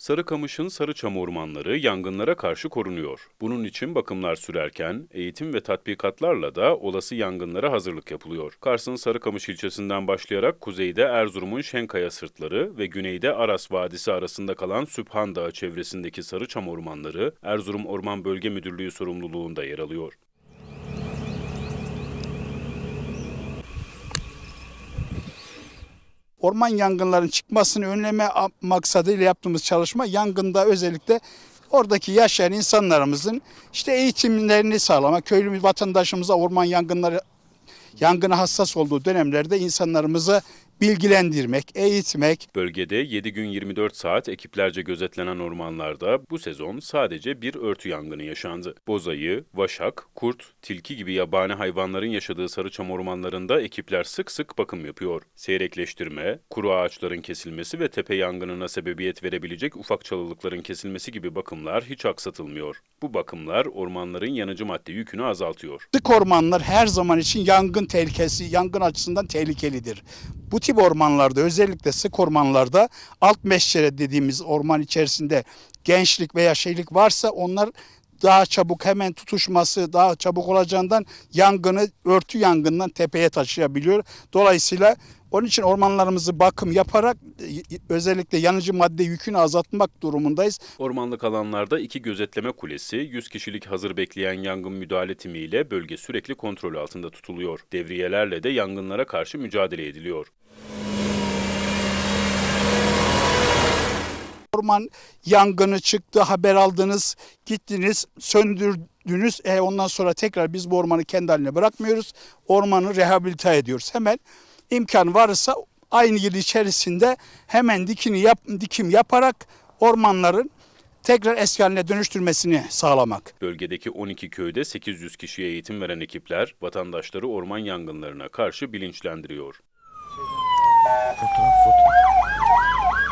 Sarıkamış'ın Sarıçam ormanları yangınlara karşı korunuyor. Bunun için bakımlar sürerken eğitim ve tatbikatlarla da olası yangınlara hazırlık yapılıyor. Kars'ın Sarıkamış ilçesinden başlayarak kuzeyde Erzurum'un Şenkaya sırtları ve güneyde Aras Vadisi arasında kalan Sübhan Dağı çevresindeki Sarıçam ormanları Erzurum Orman Bölge Müdürlüğü sorumluluğunda yer alıyor. orman yangınlarının çıkmasını önleme maksadıyla yaptığımız çalışma yangında özellikle oradaki yaşayan insanlarımızın işte eğitimlerini sağlama köylü vatandaşımıza orman yangınları yangına hassas olduğu dönemlerde insanlarımızı bilgilendirmek, eğitmek. Bölgede 7 gün 24 saat ekiplerce gözetlenen ormanlarda bu sezon sadece bir örtü yangını yaşandı. Bozayı, vaşak, kurt, tilki gibi yabani hayvanların yaşadığı Sarıçam ormanlarında ekipler sık sık bakım yapıyor. Seyrekleştirme, kuru ağaçların kesilmesi ve tepe yangınına sebebiyet verebilecek ufak çalılıkların kesilmesi gibi bakımlar hiç aksatılmıyor. Bu bakımlar ormanların yanıcı madde yükünü azaltıyor. Sık ormanlar her zaman için yangın tehlikesi, yangın açısından tehlikelidir. Bu tip ormanlarda özellikle sık ormanlarda alt meşçere dediğimiz orman içerisinde gençlik veya şeylik varsa onlar daha çabuk hemen tutuşması daha çabuk olacağından yangını örtü yangından tepeye taşıyabiliyor. Dolayısıyla onun için ormanlarımızı bakım yaparak e, özellikle yanıcı madde yükünü azaltmak durumundayız. Ormanlık alanlarda iki gözetleme kulesi, 100 kişilik hazır bekleyen yangın müdahale timiyle bölge sürekli kontrol altında tutuluyor. Devriyelerle de yangınlara karşı mücadele ediliyor. orman yangını çıktı haber aldınız gittiniz söndürdünüz e, ondan sonra tekrar biz bu ormanı kendi haline bırakmıyoruz ormanı rehabilite ediyoruz hemen imkan varsa aynı yıl içerisinde hemen dikini yap, dikim yaparak ormanların tekrar eski haline dönüştürmesini sağlamak. Bölgedeki 12 köyde 800 kişiye eğitim veren ekipler vatandaşları orman yangınlarına karşı bilinçlendiriyor. Fotoğraf, fotoğraf.